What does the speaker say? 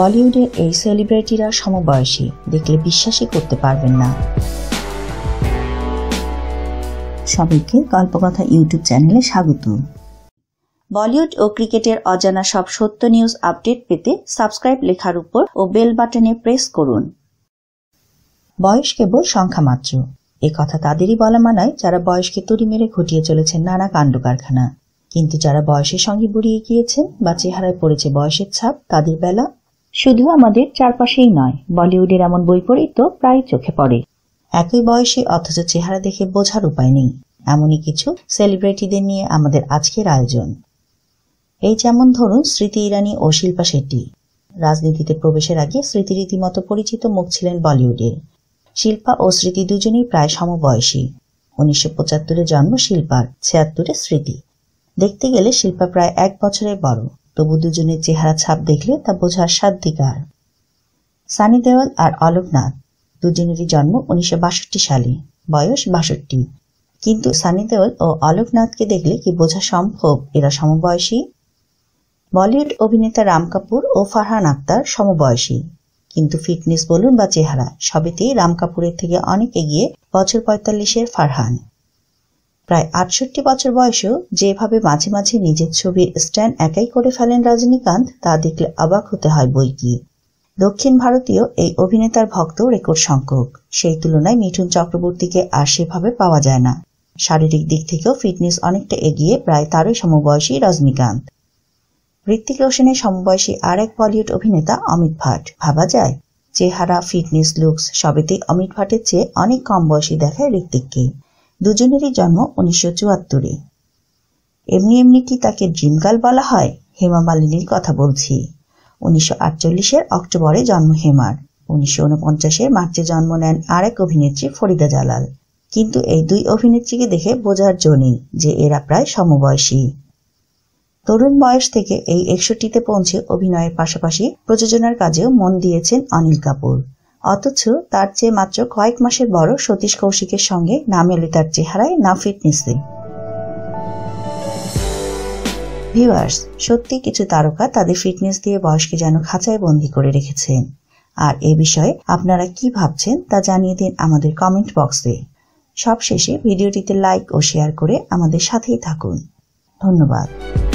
বলিউডের এই সেলিব্রিটিরা সমবয়সী দেখলে বিশ্বাসই করতে পারবেন না সবাইকে গল্পকথা ইউটিউব চ্যানেলে স্বাগত বলিউড ও ক্রিকেটের অজানা সব সত্য নিউজ আপডেট পেতে সাবস্ক্রাইব লেখার উপর ও বেল বাটনে প্রেস করুন বয়স কেবল সংখ্যা মাত্র এ কথা তাদেরই বলা মানায় যারা বয়সকে তুড়ি মেরে ঘটিয়ে চলেছেন নানা কাণ্ড কারখানা কিন্তু যারা বয়সের সঙ্গে বুড়িয়ে গিয়েছেন বা চেহারায় পড়েছে বয়সের ছাপ তাদের বেলা শুধু আমাদের চারপাশেই নয় বলিউডের এমন বৈপরীত্য প্রায় চোখে পড়ে একই বয়সে অথচ চেহারা দেখে বোঝার উপায় নেই এমনই কিছু সেলিব্রিটিদের নিয়ে আমাদের আজকের আয়োজন এই যেমন ধরুন স্মৃতি ইরানি ও শিল্পা শেট্টি রাজনীতিতে প্রবেশের আগে স্মৃতি রীতিমতো পরিচিত মুখ ছিলেন বলিউডে শিল্পা ও স্মৃতি দুজনেই প্রায় সমবয়সী উনিশশো পঁচাত্তরে জন্ম শিল্পার ছিয়াত্তরে স্মৃতি দেখতে গেলে শিল্পা প্রায় এক বছরের বড় তবু দুজনের চেহারা ছাপ দেখলে তা বোঝার সাধ্যিকার সানি দেওয়াল আর অলোকনাথ দুজনেরই জন্ম উনিশশো সালে বয়স বাষট্টি কিন্তু সানি দেওল ও অলোকনাথকে দেখলে কি বোঝা সম্ভব এরা সমবয়সী বলিউড অভিনেতা রাম কাপুর ও ফারহান আক্তার সমবয়সী কিন্তু ফিটনেস বলুন বা চেহারা সবেতেই রাম কাপুরের থেকে অনেক এগিয়ে বছর পঁয়তাল্লিশের ফারহান প্রায় আটষট্টি বছর বয়সেও যেভাবে মাঝে মাঝে নিজের ছবির স্ট্যান্ড একাই করে ফেলেন রজনীকান্ত তা দেখলে অবাক হতে হয় বই কি দক্ষিণ ভারতীয় এই অভিনেতার ভক্ত রেকর্ড সংখ্যক সেই তুলনায় মিঠুন চক্রবর্তীকে আর সেভাবে পাওয়া যায় না শারীরিক দিক থেকেও ফিটনেস অনেকটা এগিয়ে প্রায় তারই সমবয়সী রজনীকান্ত ঋত্বিক রোশনের সমবয়সী আর এক বলিউড অভিনেতা অমিত ভাট ভাবা যায় চেহারা ফিটনেস লুকস সবেতেই অমিত ভাটের চেয়ে অনেক কম বয়সী দেখায় ঋত্বিককে দুজনেরই জন্ম উনিশশো চুয়াত্তরে এমনি এমনি কি তাকে ড্রিমগাল বলা হয় হেমা মালিনীর কথা বলছি উনিশশো আটচল্লিশের অক্টোবরে জন্ম হেমার উনিশশো উনপঞ্চাশের মার্চে জন্ম নেন আরেক অভিনেত্রী ফরিদা জালাল কিন্তু এই দুই অভিনেত্রীকে দেখে বোঝার জন্যই যে এরা প্রায় সমবয়সী তরুণ বয়স থেকে এই একষট্টিতে পৌঁছে অভিনয়ের পাশাপাশি প্রযোজনার কাজেও মন দিয়েছেন অনিল কাপুর অথচ তার চেয়ে মাত্র কয়েক মাসের বড় সতীশ কৌশিকের সঙ্গে না মেলে তার চেহারায় না ফিটনেস ভিউয়ার্স সত্যি কিছু তারকা তাদের ফিটনেস দিয়ে বয়সকে যেন খাঁচায় বন্দি করে রেখেছেন আর এ বিষয়ে আপনারা কি ভাবছেন তা জানিয়ে দিন আমাদের কমেন্ট বক্সে সবশেষে ভিডিওটিতে লাইক ও শেয়ার করে আমাদের সাথেই থাকুন ধন্যবাদ